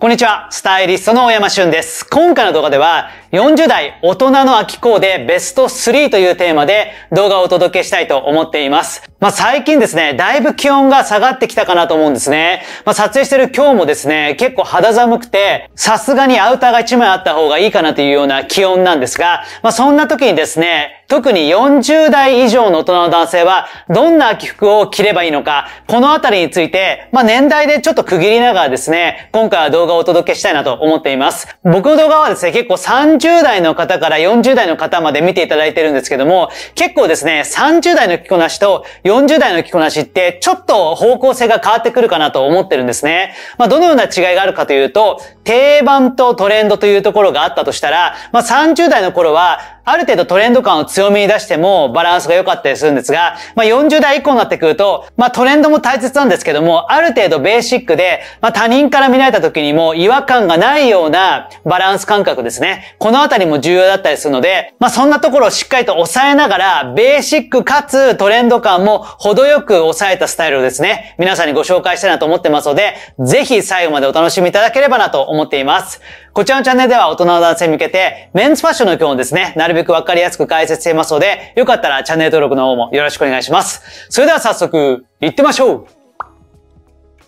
こんにちは、スタイリストの大山俊です。今回の動画では、40代大人の秋コーデベスト3というテーマで動画をお届けしたいと思っています。まあ、最近ですね、だいぶ気温が下がってきたかなと思うんですね。まあ、撮影してる今日もですね、結構肌寒くて、さすがにアウターが1枚あった方がいいかなというような気温なんですが、まあ、そんな時にですね、特に40代以上の大人の男性は、どんな秋服を着ればいいのか、このあたりについて、まあ、年代でちょっと区切りながらですね、今回は動画をお届けしたいなと思っています。僕の動画はですね、結構30代の方から40代の方まで見ていただいてるんですけども、結構ですね、30代の着こなしと、40代の着こなしってちょっと方向性が変わってくるかなと思ってるんですね。まあ、どのような違いがあるかというと、定番とトレンドというところがあったとしたら、まあ、30代の頃は、ある程度トレンド感を強めに出してもバランスが良かったりするんですが、まあ、40代以降になってくると、まあ、トレンドも大切なんですけども、ある程度ベーシックで、まあ、他人から見られた時にも違和感がないようなバランス感覚ですね。このあたりも重要だったりするので、まあ、そんなところをしっかりと抑えながら、ベーシックかつトレンド感も程よく抑えたスタイルをですね、皆さんにご紹介したいなと思ってますので、ぜひ最後までお楽しみいただければなと思っています。こちらのチャンネルでは大人の男性に向けて、メンズファッションの基本をですね、なるべくわかりやすく解説していますので、よかったらチャンネル登録の方もよろしくお願いします。それでは早速、行ってみましょう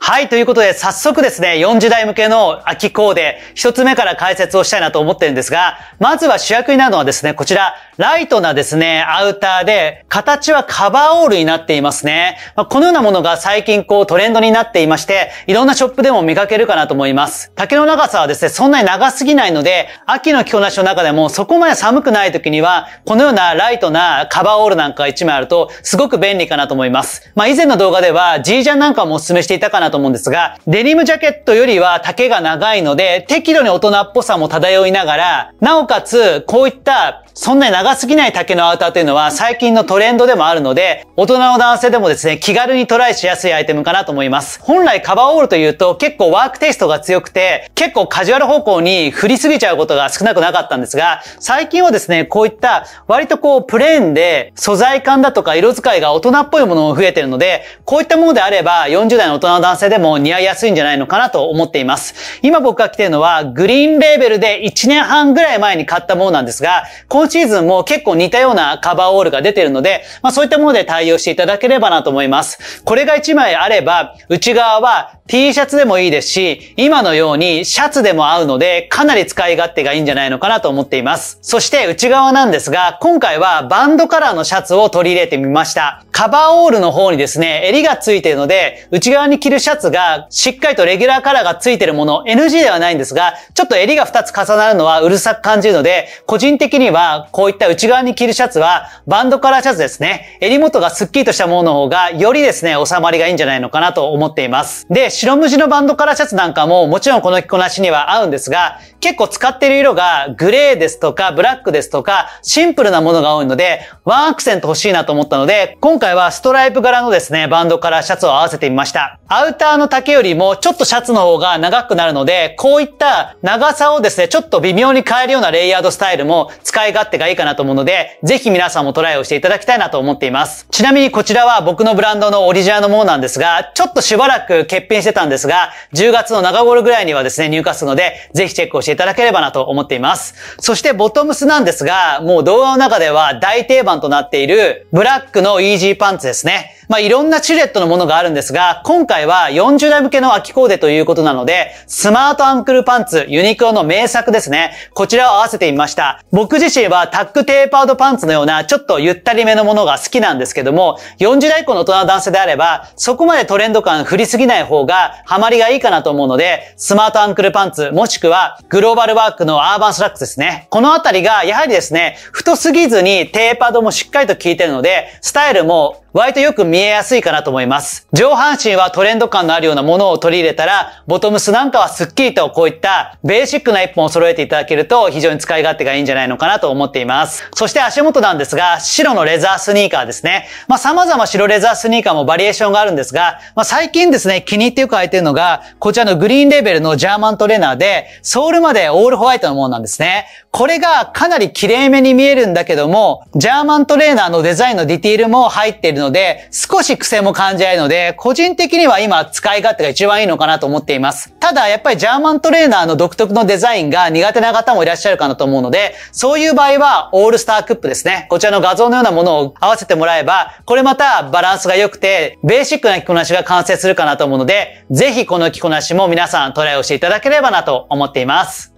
はい、ということで早速ですね、40代向けの秋コーデ、一つ目から解説をしたいなと思ってるんですが、まずは主役になるのはですね、こちら、ライトなですね、アウターで、形はカバーオールになっていますね。まあ、このようなものが最近こうトレンドになっていまして、いろんなショップでも見かけるかなと思います。丈の長さはですね、そんなに長すぎないので、秋の着こなしの中でもそこまで寒くない時には、このようなライトなカバーオールなんか1枚あると、すごく便利かなと思います。まあ、以前の動画では、G ジャンなんかもお勧めしていたかなと思うんですが、デニムジャケットよりは丈が長いので、適度に大人っぽさも漂いながら、なおかつ、こういったそんなに長すぎない丈のアウターというのは最近のトレンドでもあるので、大人の男性でもですね、気軽にトライしやすいアイテムかなと思います。本来カバーオールというと結構ワークテイストが強くて、結構カジュアル方向に振りすぎちゃうことが少なくなかったんですが、最近はですね、こういった割とこうプレーンで素材感だとか色使いが大人っぽいものも増えてるので、こういったものであれば40代の大人の男性でも似合いやすいんじゃないのかなと思っています。今僕が着てるのはグリーンレーベルで1年半ぐらい前に買ったものなんですが、今シーズンも結構似たようなカバーオールが出てるので、まあそういったもので対応していただければなと思います。これが1枚あれば、内側は T シャツでもいいですし、今のようにシャツでも合うので、かなり使い勝手がいいんじゃないのかなと思っています。そして内側なんですが、今回はバンドカラーのシャツを取り入れてみました。カバーオールの方にですね、襟がついているので、内側に着るシャツがしっかりとレギュラーカラーがついているもの、NG ではないんですが、ちょっと襟が2つ重なるのはうるさく感じるので、個人的にはこういった内側に着るシャツは、バンドカラーシャツですね、襟元がスッキリとしたものの方が、よりですね、収まりがいいんじゃないのかなと思っています。で、白無地のバンドカラーシャツなんかももちろんこの着こなしには合うんですが、結構使ってる色がグレーですとかブラックですとかシンプルなものが多いので、ワンアクセント欲しいなと思ったので、今回はストライプ柄のですね、バンドカラーシャツを合わせてみました。アウターの丈よりもちょっとシャツの方が長くなるので、こういった長さをですね、ちょっと微妙に変えるようなレイヤードスタイルも使い勝手がいいかなと思うので、ぜひ皆さんもトライをしていただきたいなと思っています。ちなみにこちらは僕のブランドのオリジナルのものなんですが、ちょっとしばらく欠品してたんですが、10月の中頃ぐらいにはですね、入荷するので、ぜひチェックをしていただければなと思っています。そしてボトムスなんですが、もう動画の中では大定番となっている、ブラックのイージーパンツですね。まあ、いろんなチュレットのものがあるんですが、今回は40代向けの秋コーデということなので、スマートアンクルパンツ、ユニクロの名作ですね。こちらを合わせてみました。僕自身はタックテーパードパンツのような、ちょっとゆったりめのものが好きなんですけども、40代以降の大人男性であれば、そこまでトレンド感振りすぎない方ががハマりがいいかなと思うので、スマートアンクルパンツ、もしくはグローバルワークのアーバンスラックスですね。このあたりが、やはりですね、太すぎずにテーパードもしっかりと効いてるので、スタイルも割とよく見えやすいかなと思います。上半身はトレンド感のあるようなものを取り入れたら、ボトムスなんかはスッキリとこういったベーシックな一本を揃えていただけると非常に使い勝手がいいんじゃないのかなと思っています。そして足元なんですが、白のレザースニーカーですね。まあ様々白レザースニーカーもバリエーションがあるんですが、まあ最近ですね、気に入ってよく履いてるのが、こちらのグリーンレベルのジャーマントレーナーで、ソールまでオールホワイトのものなんですね。これがかなり綺麗めに見えるんだけども、ジャーマントレーナーのデザインのディティールも入っているので、少し癖も感じらいので、個人的には今使い勝手が一番いいのかなと思っています。ただ、やっぱりジャーマントレーナーの独特のデザインが苦手な方もいらっしゃるかなと思うので、そういう場合は、オールスタークップですね。こちらの画像のようなものを合わせてもらえば、これまたバランスが良くて、ベーシックな着こなしが完成するかなと思うので、ぜひこの着こなしも皆さんトライをしていただければなと思っています。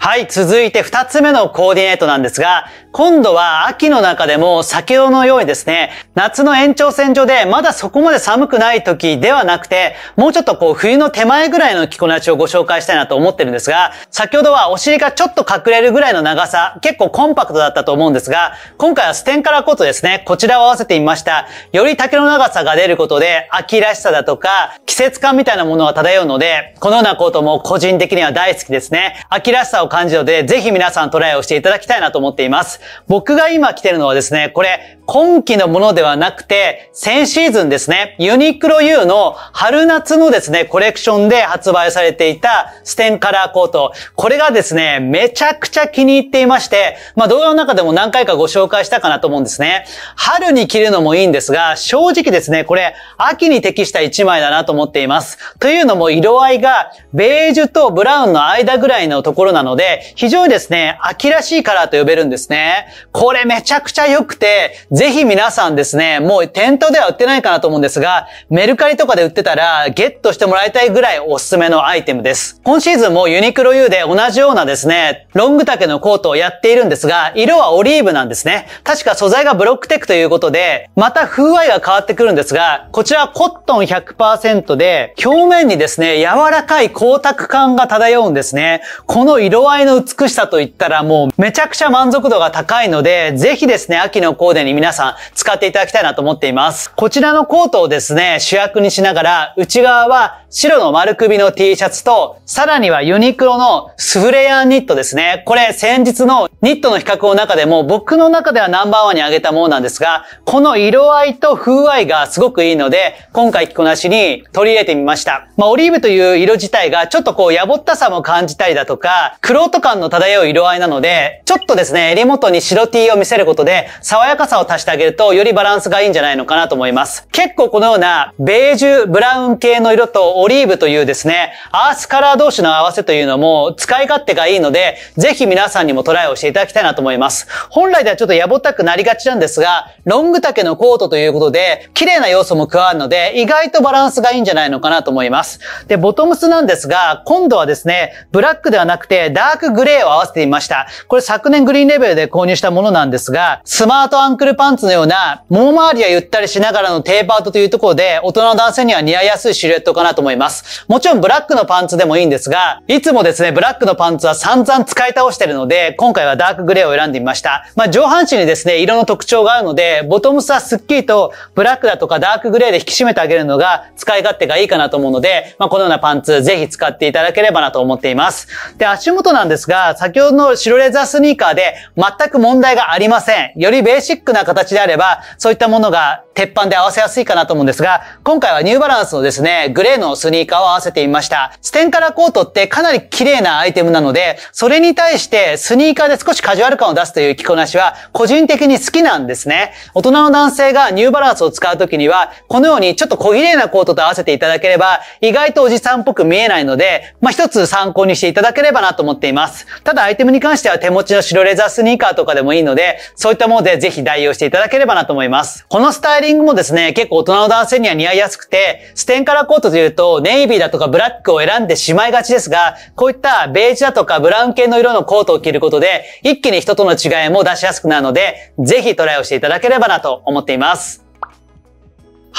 はい、続いて2つ目のコーディネートなんですが、今度は秋の中でも先ほどのようにですね、夏の延長線上でまだそこまで寒くない時ではなくて、もうちょっとこう冬の手前ぐらいの着こなしをご紹介したいなと思ってるんですが、先ほどはお尻がちょっと隠れるぐらいの長さ、結構コンパクトだったと思うんですが、今回はステンカラーコートですね、こちらを合わせてみました。より丈の長さが出ることで、秋らしさだとか、季節感みたいなものが漂うので、このようなコートも個人的には大好きですね。秋らしさを感じるので、ぜひ皆さんトライをしていただきたいなと思っています。僕が今着てるのはですね、これ、今季のものではなくて、先シーズンですね、ユニクロ U の春夏のですね、コレクションで発売されていたステンカラーコート。これがですね、めちゃくちゃ気に入っていまして、まあ動画の中でも何回かご紹介したかなと思うんですね。春に着るのもいいんですが、正直ですね、これ、秋に適した一枚だなと思っています。というのも色合いが、ベージュとブラウンの間ぐらいのところなので、非常にですね、秋らしいカラーと呼べるんですね。これめちゃくちゃ良くて、ぜひ皆さんですね、もう店頭では売ってないかなと思うんですが、メルカリとかで売ってたらゲットしてもらいたいぐらいおすすめのアイテムです。今シーズンもユニクロ U で同じようなですね、ロング丈のコートをやっているんですが、色はオリーブなんですね。確か素材がブロックテックということで、また風合いが変わってくるんですが、こちらコットン100%で、表面にですね、柔らかい光沢感が漂うんですね。この色合いの美しさといったらもうめちゃくちゃ満足度が高いので、ぜひですね、秋のコーデに皆皆さん使っていただきたいなと思っています。こちらのコートをですね、主役にしながら、内側は白の丸首の T シャツと、さらにはユニクロのスフレアニットですね。これ先日のニットの比較の中でも、僕の中ではナンバーワンに挙げたものなんですが、この色合いと風合いがすごくいいので、今回着こなしに取り入れてみました。まあ、オリーブという色自体がちょっとこう、やぼったさも感じたりだとか、黒と感の漂う色合いなので、ちょっとですね、襟元に白 T を見せることで、爽やかさを足してあげると、よりバランスがいいんじゃないのかなと思います。結構このような、ベージュ、ブラウン系の色とオリーブというですね、アースカラー同士の合わせというのも、使い勝手がいいので、ぜひ皆さんにもトライをしていただきたいなと思います。本来ではちょっとやぼったくなりがちなんですが、ロング丈のコートということで、綺麗な要素も加わるので、意外とバランスがいいんじゃないのかなと思います。で、ボトムスなんですが、今度はですね、ブラックではなくて、ダークグレーを合わせてみました。これ昨年グリーンレベルで購入したものなんですが、スマートアンクルパンツのような、もも周りはゆったりしながらのテーパートというところで、大人の男性には似合いやすいシルエットかなと思います。もちろんブラックのパンツでもいいんですが、いつもですね、ブラックのパンツは散々使い倒してるので、今回はダークグレーを選んでみました。まあ、上半身にですね、色の特徴があるので、ボトムスはスッキリとブラックだとかダークグレーで引き締めてあげるのが使い勝手がいいかなと思うので、まあ、このようなパンツぜひ使っていただければなと思っています。で、足元なんですが、先ほどの白レザースニーカーで全く問題がありません。よりベーシックな形であれば、そういったものが鉄板で合わせやすいかなと思うんですが、今回はニューバランスのですね、グレーのスニーカーを合わせてみました。ステンカラーコートってかなり綺麗なアイテムなので、それに対してスニーカーで少しカジュアル感を出すという着こなしは、個人的に好きなんですね。大人の男性がニューバランスを使うときには、このようにちょっと小綺麗なコートと合わせていただければ、意外とおじさんっぽく見えないので、まあ、一つ参考にしていただければなと思っています。ただアイテムに関しては手持ちの白レザースニーカーとかでもいいので、そういったものでぜひ代用してしていただければなと思います。このスタイリングもですね、結構大人の男性には似合いやすくて、ステンカラーコートというと、ネイビーだとかブラックを選んでしまいがちですが、こういったベージュだとかブラウン系の色のコートを着ることで、一気に人との違いも出しやすくなるので、ぜひトライをしていただければなと思っています。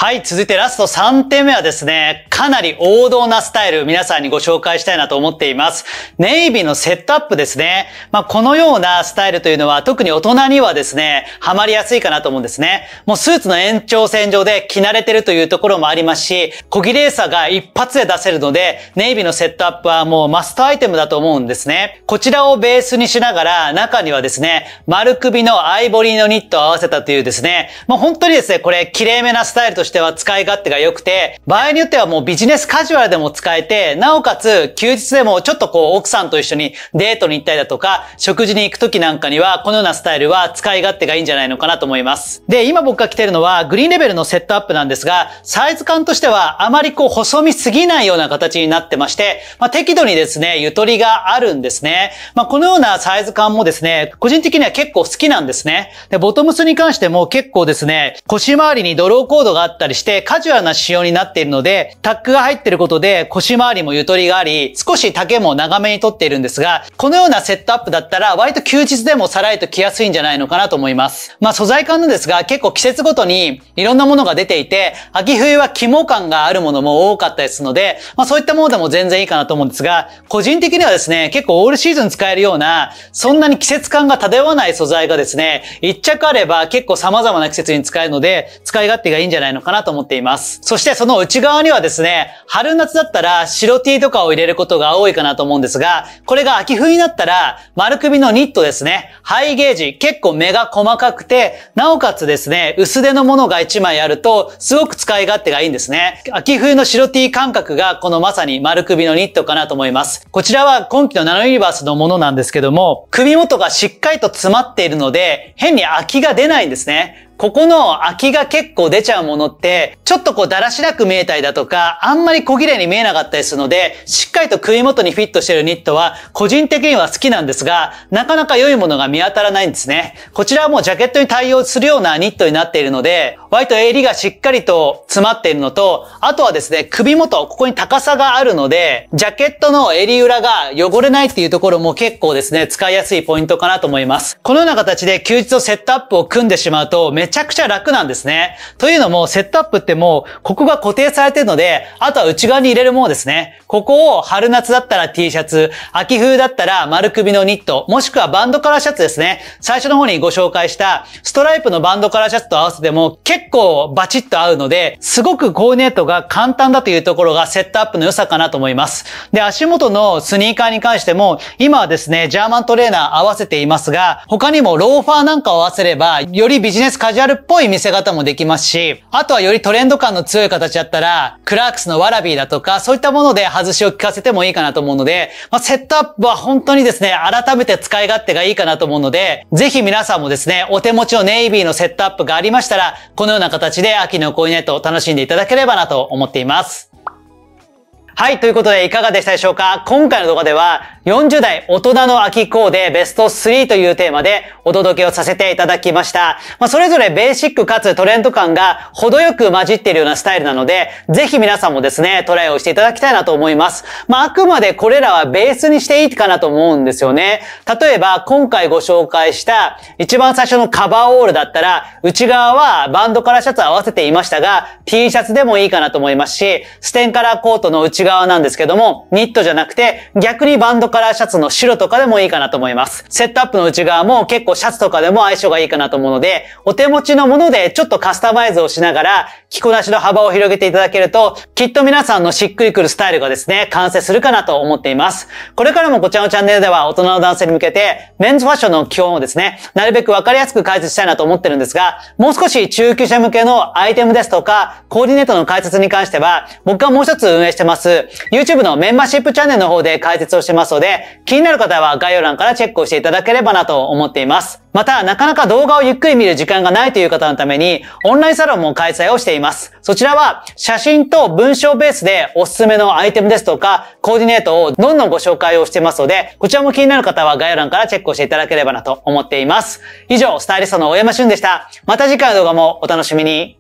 はい、続いてラスト3点目はですね、かなり王道なスタイル、皆さんにご紹介したいなと思っています。ネイビーのセットアップですね。まあ、このようなスタイルというのは、特に大人にはですね、ハマりやすいかなと思うんですね。もうスーツの延長線上で着慣れてるというところもありますし、小切れさが一発で出せるので、ネイビーのセットアップはもうマストアイテムだと思うんですね。こちらをベースにしながら、中にはですね、丸首のアイボリーのニットを合わせたというですね、もう本当にですね、これ、綺麗めなスタイルとしてとしては使い勝手が良くて、場合によってはもうビジネスカジュアルでも使えて、なおかつ休日でもちょっとこう奥さんと一緒にデートに行ったりだとか、食事に行く時なんかには、このようなスタイルは使い勝手がいいんじゃないのかなと思います。で、今僕が着てるのはグリーンレベルのセットアップなんですが、サイズ感としてはあまりこう細身すぎないような形になってまして、まあ、適度にですね、ゆとりがあるんですね。まあ、このようなサイズ感もですね、個人的には結構好きなんですね。で、ボトムスに関しても結構ですね、腰回りにドローコードがあって、ったりして、カジュアルな仕様になっているので、タックが入っていることで腰回りもゆとりがあり、少し丈も長めにとっているんですが、このようなセットアップだったら、割と休日でもさらりと着やすいんじゃないのかなと思います。まあ素材感なんですが、結構季節ごとにいろんなものが出ていて、秋冬は肝感があるものも多かったりするので、まあそういったものでも全然いいかなと思うんですが、個人的にはですね、結構オールシーズン使えるような、そんなに季節感が漂わない素材がですね、一着あれば結構様々な季節に使えるので、使い勝手がいいんじゃないののかなと思っています。そしてその内側にはですね、春夏だったら白 T とかを入れることが多いかなと思うんですが、これが秋冬になったら丸首のニットですね、ハイゲージ、結構目が細かくて、なおかつですね、薄手のものが1枚あると、すごく使い勝手がいいんですね。秋冬の白 T 感覚がこのまさに丸首のニットかなと思います。こちらは今季のナノユニバースのものなんですけども、首元がしっかりと詰まっているので、変に空きが出ないんですね。ここの空きが結構出ちゃうものって、ちょっとこうだらしなく見えたりだとか、あんまり小切れに見えなかったりするので、しっかりと首元にフィットしてるニットは、個人的には好きなんですが、なかなか良いものが見当たらないんですね。こちらはもうジャケットに対応するようなニットになっているので、割と襟がしっかりと詰まっているのと、あとはですね、首元、ここに高さがあるので、ジャケットの襟裏が汚れないっていうところも結構ですね、使いやすいポイントかなと思います。このような形で休日のセットアップを組んでしまうと、めちゃくちゃ楽なんですね。というのも、セットアップってもう、ここが固定されてるので、あとは内側に入れるものですね。ここを春夏だったら T シャツ、秋冬だったら丸首のニット、もしくはバンドカラーシャツですね。最初の方にご紹介した、ストライプのバンドカラーシャツと合わせても、結構バチッと合うので、すごくコーディネートが簡単だというところがセットアップの良さかなと思います。で、足元のスニーカーに関しても、今はですね、ジャーマントレーナー合わせていますが、他にもローファーなんかを合わせれば、よりビジネスカジュジュアルっぽい見せ方もできますし、あとはよりトレンド感の強い形だったら、クラークスのワラビーだとか、そういったもので外しを効かせてもいいかなと思うので、まあ、セットアップは本当にですね、改めて使い勝手がいいかなと思うので、ぜひ皆さんもですね、お手持ちのネイビーのセットアップがありましたら、このような形で秋のコイネットを楽しんでいただければなと思っています。はい、ということでいかがでしたでしょうか今回の動画では40代大人の秋コーデベスト3というテーマでお届けをさせていただきました。まあ、それぞれベーシックかつトレンド感が程よく混じっているようなスタイルなので、ぜひ皆さんもですね、トライをしていただきたいなと思います。まあ、あくまでこれらはベースにしていいかなと思うんですよね。例えば、今回ご紹介した一番最初のカバーオールだったら、内側はバンドからシャツ合わせていましたが、T シャツでもいいかなと思いますし、ステンカラーコートの内側側なんですけども、ニットじゃなくて、逆にバンドカラーシャツの白とかでもいいかなと思います。セットアップの内側も結構シャツとかでも相性がいいかなと思うので、お手持ちのものでちょっとカスタマイズをしながら、着こなしの幅を広げていただけると、きっと皆さんのしっくりくるスタイルがですね、完成するかなと思っています。これからもこちらのチャンネルでは大人の男性に向けて、メンズファッションの基本をですね、なるべくわかりやすく解説したいなと思ってるんですが、もう少し中級者向けのアイテムですとか、コーディネートの解説に関しては、僕はもう一つ運営してます、YouTube のメンバーシップチャンネルの方で解説をしてますので、気になる方は概要欄からチェックをしていただければなと思っています。また、なかなか動画をゆっくり見る時間がないという方のために、オンラインサロンも開催をしています。そちらは、写真と文章ベースでおすすめのアイテムですとか、コーディネートをどんどんご紹介をしてますので、こちらも気になる方は概要欄からチェックをしていただければなと思っています。以上、スタイリストの大山俊でした。また次回の動画もお楽しみに。